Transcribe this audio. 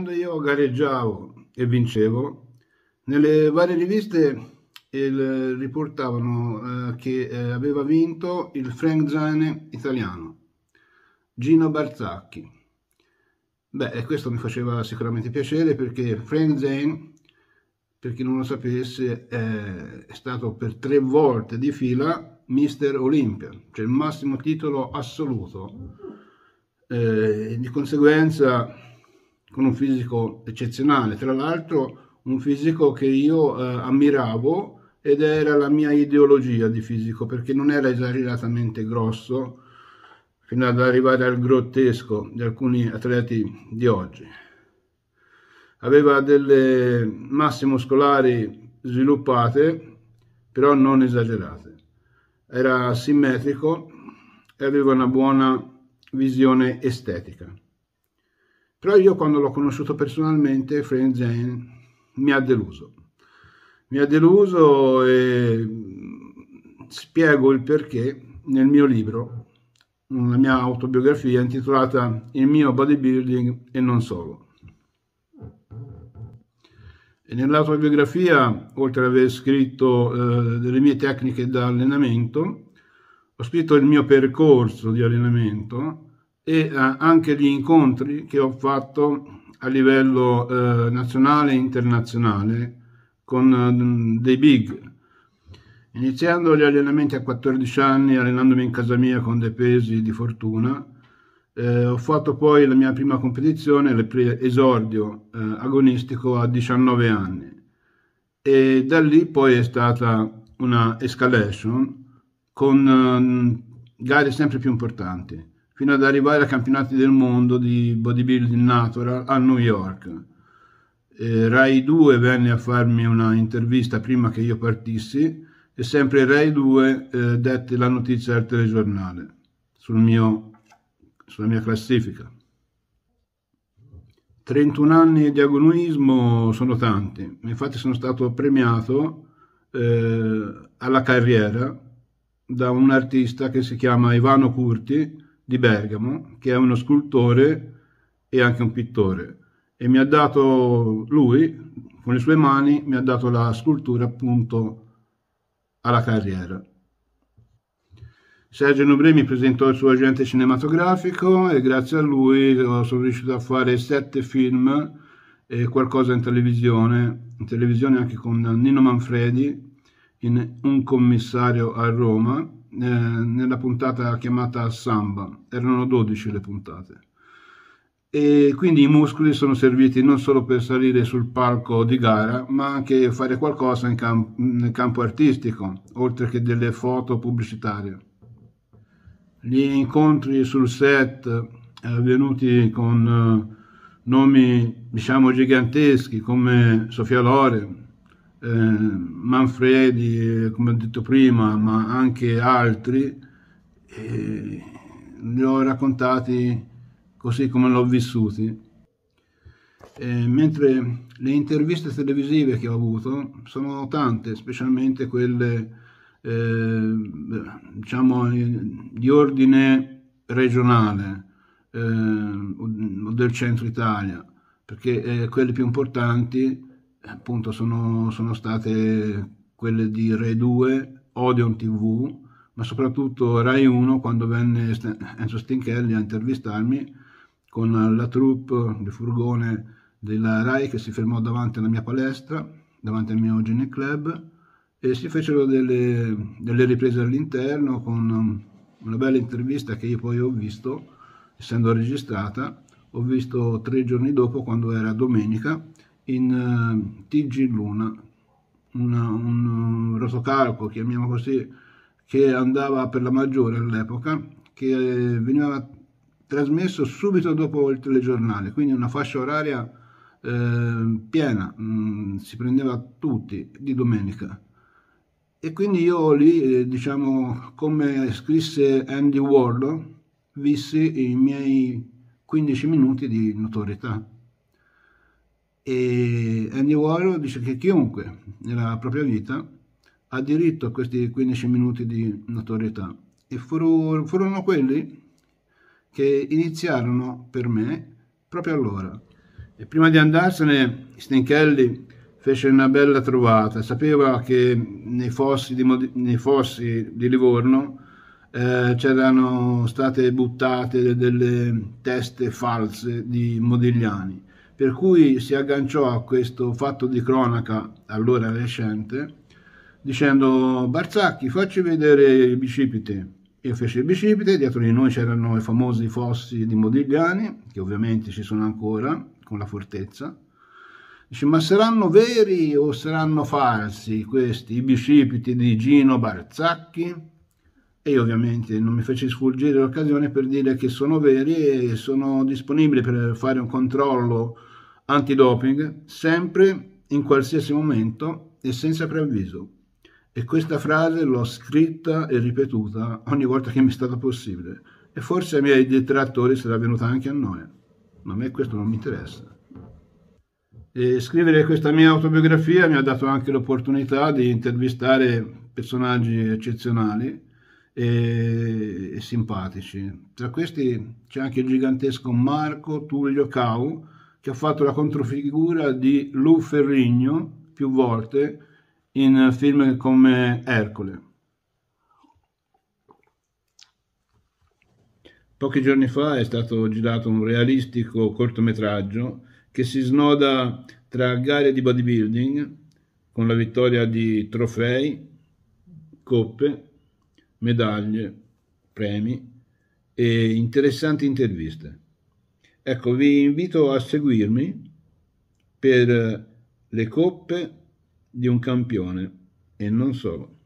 quando io gareggiavo e vincevo, nelle varie riviste il, riportavano eh, che eh, aveva vinto il Frank Zane italiano, Gino Barzacchi. Beh, questo mi faceva sicuramente piacere perché Frank Zane, per chi non lo sapesse, è, è stato per tre volte di fila Mister Olympia, cioè il massimo titolo assoluto. Eh, di conseguenza con un fisico eccezionale, tra l'altro un fisico che io eh, ammiravo ed era la mia ideologia di fisico perché non era esageratamente grosso fino ad arrivare al grottesco di alcuni atleti di oggi. Aveva delle masse muscolari sviluppate però non esagerate. Era simmetrico e aveva una buona visione estetica. Però io quando l'ho conosciuto personalmente, Frank Zane mi ha deluso. Mi ha deluso e mm, spiego il perché nel mio libro, nella mia autobiografia intitolata Il mio bodybuilding e non solo. E nell'autobiografia, oltre ad aver scritto eh, delle mie tecniche da allenamento, ho scritto il mio percorso di allenamento e eh, anche gli incontri che ho fatto a livello eh, nazionale e internazionale con eh, dei big. Iniziando gli allenamenti a 14 anni, allenandomi in casa mia con dei pesi di fortuna, eh, ho fatto poi la mia prima competizione, l'esordio eh, agonistico a 19 anni. E da lì poi è stata una escalation con mm, gare sempre più importanti fino ad arrivare ai campionati del mondo di bodybuilding natural a New York. Eh, Rai 2 venne a farmi una intervista prima che io partissi e sempre Rai 2 eh, dette la notizia al telegiornale sul mio, sulla mia classifica. 31 anni di agonismo sono tanti, infatti sono stato premiato eh, alla carriera da un artista che si chiama Ivano Curti, di Bergamo, che è uno scultore e anche un pittore, e mi ha dato lui, con le sue mani, mi ha dato la scultura appunto alla carriera. Sergio Nobre mi presentò il suo agente cinematografico e grazie a lui eh, sono riuscito a fare sette film e qualcosa in televisione, in televisione anche con Nino Manfredi, in Un commissario a Roma, eh, nella puntata chiamata Samba, erano 12 le puntate. E quindi i muscoli sono serviti non solo per salire sul palco di gara, ma anche fare qualcosa camp- nel campo artistico, oltre che delle foto pubblicitarie. Gli incontri sul set eh, avvenuti con eh, nomi diciamo giganteschi come Sofia Loren, eh, Manfredi, eh, come ho detto prima, ma anche altri, eh, li ho raccontati così come l'ho vissuti. Eh, mentre le interviste televisive che ho avuto sono tante, specialmente quelle eh, diciamo di ordine regionale eh, o del centro Italia, perché eh, quelle più importanti appunto sono, sono state quelle di Rai 2, Odeon TV, ma soprattutto Rai 1 quando venne Enzo Stinchelli a intervistarmi con la troupe di furgone della Rai che si fermò davanti alla mia palestra, davanti al mio Gene Club e si fecero delle, delle riprese all'interno con una bella intervista che io poi ho visto, essendo registrata, ho visto tre giorni dopo quando era domenica in uh, ehm, TG Luna, una, un rotocalco, chiamiamo così, che andava per la maggiore all'epoca, che eh, veniva trasmesso subito dopo il telegiornale, quindi una fascia oraria eh, piena, mh, mm, si prendeva tutti di domenica. E quindi io lì, eh, diciamo, come scrisse Andy Ward, vissi i miei 15 minuti di notorietà e Andy Warhol dice che chiunque nella propria vita ha diritto a questi 15 minuti di notorietà e furono, furono quelli che iniziarono per me proprio allora e prima di andarsene Stinchelli fece una bella trovata sapeva che nei fossi di, nei fossi di Livorno eh, c'erano state buttate delle teste false di modigliani per cui si agganciò a questo fatto di cronaca allora recente dicendo Barzacchi facci vedere il bicipite e fece il bicipite, dietro di noi c'erano i famosi fossi di Modigliani che ovviamente ci sono ancora con la fortezza dice ma saranno veri o saranno falsi questi i bicipiti di Gino Barzacchi? E io ovviamente non mi feci sfuggire l'occasione per dire che sono veri e sono disponibili per fare un controllo antidoping sempre in qualsiasi momento e senza preavviso. E questa frase l'ho scritta e ripetuta ogni volta che mi è stato possibile. E forse ai miei detrattori sarà venuta anche a noi, ma a me questo non mi interessa. E scrivere questa mia autobiografia mi ha dato anche l'opportunità di intervistare personaggi eccezionali e, e simpatici. Tra questi c'è anche il gigantesco Marco Tullio Cau, che ha fatto la controfigura di Lou Ferrigno più volte in film come Ercole. Pochi giorni fa è stato girato un realistico cortometraggio che si snoda tra gare di bodybuilding, con la vittoria di trofei, coppe, medaglie, premi e interessanti interviste. Ecco, vi invito a seguirmi per le coppe di un campione e non solo.